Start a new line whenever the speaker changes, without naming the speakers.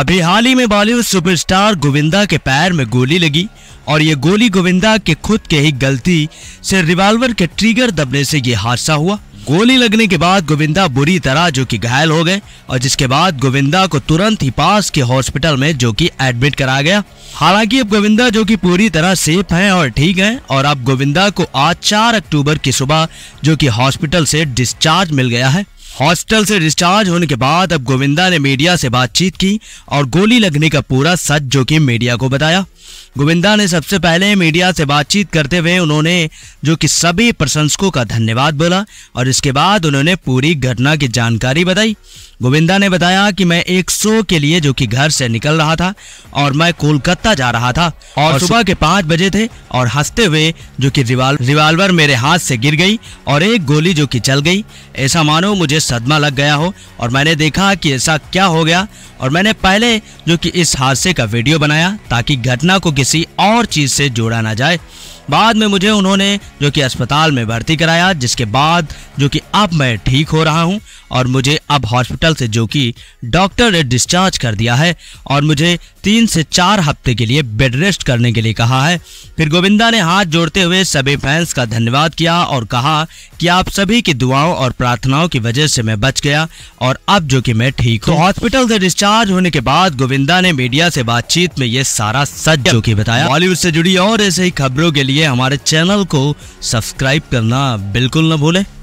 अभी हाल ही में बॉलीवुड सुपरस्टार गोविंदा के पैर में गोली लगी और ये गोली गोविंदा के खुद के ही गलती से रिवाल्वर के ट्रिगर दबने से ये हादसा हुआ गोली लगने के बाद गोविंदा बुरी तरह जो कि घायल हो गए और जिसके बाद गोविंदा को तुरंत ही पास के हॉस्पिटल में जो कि एडमिट कराया गया हालांकि अब गोविंदा जो कि पूरी तरह सेफ हैं और ठीक हैं और अब गोविंदा को आज 4 अक्टूबर की सुबह जो कि हॉस्पिटल से डिस्चार्ज मिल गया है हॉस्टल से डिस्चार्ज होने के बाद अब गोविंदा ने मीडिया से बातचीत की और गोली लगने का पूरा सच जो कि मीडिया को बताया गोविंदा ने सबसे पहले मीडिया से बातचीत करते हुए उन्होंने जो कि सभी प्रशंसकों का धन्यवाद बोला और इसके बाद उन्होंने पूरी घटना की जानकारी बताई गोविंदा ने बताया कि मैं एक शो के लिए जो कि घर से निकल रहा था और मैं कोलकाता जा रहा था और, और सुबह के पाँच बजे थे और हंसते हुए जो कि रिवाल रिवाल्वर मेरे हाथ से गिर गई और एक गोली जो कि चल गई ऐसा मानो मुझे सदमा लग गया हो और मैंने देखा कि ऐसा क्या हो गया और मैंने पहले जो कि इस हादसे का वीडियो बनाया ताकि घटना को किसी और चीज़ से जोड़ा ना जाए बाद में मुझे उन्होंने जो कि अस्पताल में भर्ती कराया जिसके बाद जो कि अब मैं ठीक हो रहा हूं और मुझे अब हॉस्पिटल से जो कि डॉक्टर ने डिस्चार्ज कर दिया है और मुझे तीन से चार हफ्ते के लिए बेड रेस्ट करने के लिए कहा है फिर गोविंदा ने हाथ जोड़ते हुए सभी फैंस का धन्यवाद किया और कहा कि आप सभी की दुआओं और प्रार्थनाओं की वजह से मैं बच गया और अब जो कि मैं ठीक हूँ तो हॉस्पिटल से डिस्चार्ज होने के बाद गोविंदा ने मीडिया से बातचीत में ये सारा सच जो कि बताया बॉलीवुड से जुड़ी और ऐसे ही खबरों के लिए लिए हमारे चैनल को सब्सक्राइब करना बिल्कुल न भूलें